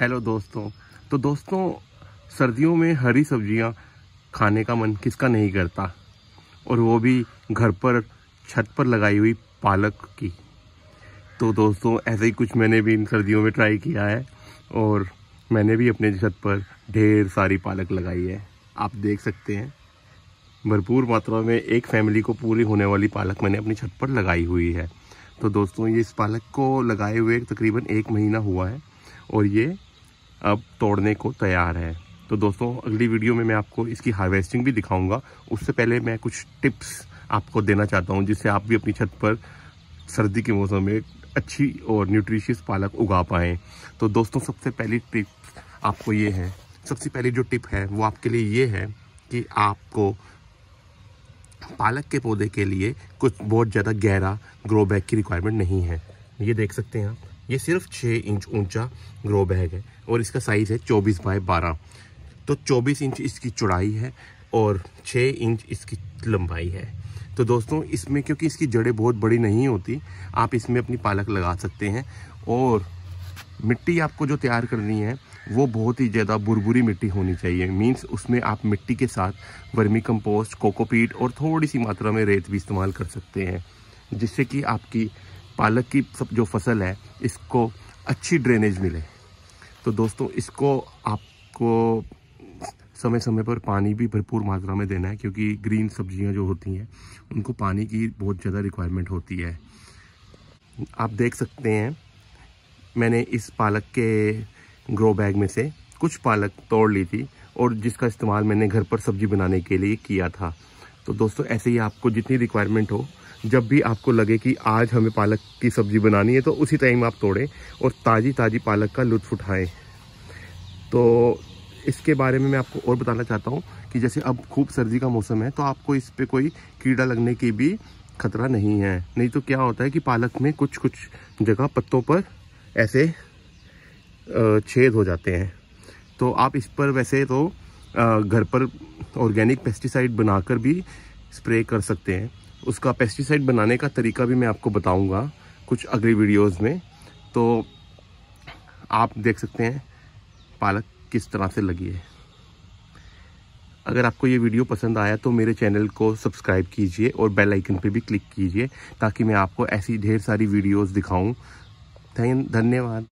hello दोस्तों तो दोस्तों सर्दियों में हरी सब्जियां खाने का मन किसका नहीं करता और वो भी घर पर छत पर लगाई हुई पालक की तो दोस्तों ऐसे ही कुछ मैंने भी इन सर्दियों में ट्राई किया है और मैंने भी अपने छत पर ढेर सारी पालक लगाई है आप देख सकते हैं भरपूर मात्रा में एक फैमिली को पूरी होने वाली पालक मैंने अपनी छत पर लगाई हुई है तो दोस्तों ये इस पालक को लगाए हुए तकरीबन एक महीना हुआ है और ये अब तोड़ने को तैयार है तो दोस्तों अगली वीडियो में मैं आपको इसकी हार्वेस्टिंग भी दिखाऊंगा उससे पहले मैं कुछ टिप्स आपको देना चाहता हूं जिससे आप भी अपनी छत पर सर्दी के मौसम में अच्छी और न्यूट्रिशियस पालक उगा पाएँ तो दोस्तों सबसे पहली टिप आपको ये है सबसे पहली जो टिप है वो आपके लिए ये है कि आपको पालक के पौधे के लिए कुछ बहुत ज़्यादा गहरा ग्रो बैग की रिक्वायरमेंट नहीं है ये देख सकते हैं आप ये सिर्फ छः इंच ऊंचा ग्रो बैग है और इसका साइज़ है चौबीस बाय बारह तो चौबीस इंच इसकी चौड़ाई है और छः इंच इसकी लंबाई है तो दोस्तों इसमें क्योंकि इसकी जड़ें बहुत बड़ी नहीं होती आप इसमें अपनी पालक लगा सकते हैं और मिट्टी आपको जो तैयार करनी है वो बहुत ही ज़्यादा बुरबुरी मिट्टी होनी चाहिए मींस उसमें आप मिट्टी के साथ वर्मी कंपोस्ट कोकोपीट और थोड़ी सी मात्रा में रेत भी इस्तेमाल कर सकते हैं जिससे कि आपकी पालक की सब जो फसल है इसको अच्छी ड्रेनेज मिले तो दोस्तों इसको आपको समय समय पर पानी भी भरपूर मात्रा में देना है क्योंकि ग्रीन सब्जियां जो होती हैं उनको पानी की बहुत ज़्यादा रिक्वायरमेंट होती है आप देख सकते हैं मैंने इस पालक के ग्रो बैग में से कुछ पालक तोड़ ली थी और जिसका इस्तेमाल मैंने घर पर सब्जी बनाने के लिए किया था तो दोस्तों ऐसे ही आपको जितनी रिक्वायरमेंट हो जब भी आपको लगे कि आज हमें पालक की सब्जी बनानी है तो उसी टाइम आप तोड़ें और ताज़ी ताज़ी पालक का लुत्फ उठाएं तो इसके बारे में मैं आपको और बताना चाहता हूँ कि जैसे अब खूब सर्दी का मौसम है तो आपको इस पर कोई कीड़ा लगने की भी खतरा नहीं है नहीं तो क्या होता है कि पालक में कुछ कुछ जगह पत्तों पर ऐसे छेद हो जाते हैं तो आप इस पर वैसे तो घर पर ऑर्गेनिक पेस्टिसाइड बनाकर भी स्प्रे कर सकते हैं उसका पेस्टिसाइड बनाने का तरीका भी मैं आपको बताऊंगा कुछ अगली वीडियोस में तो आप देख सकते हैं पालक किस तरह से लगी है अगर आपको ये वीडियो पसंद आया तो मेरे चैनल को सब्सक्राइब कीजिए और बेल आइकन पे भी क्लिक कीजिए ताकि मैं आपको ऐसी ढेर सारी वीडियोस दिखाऊं धन्यवाद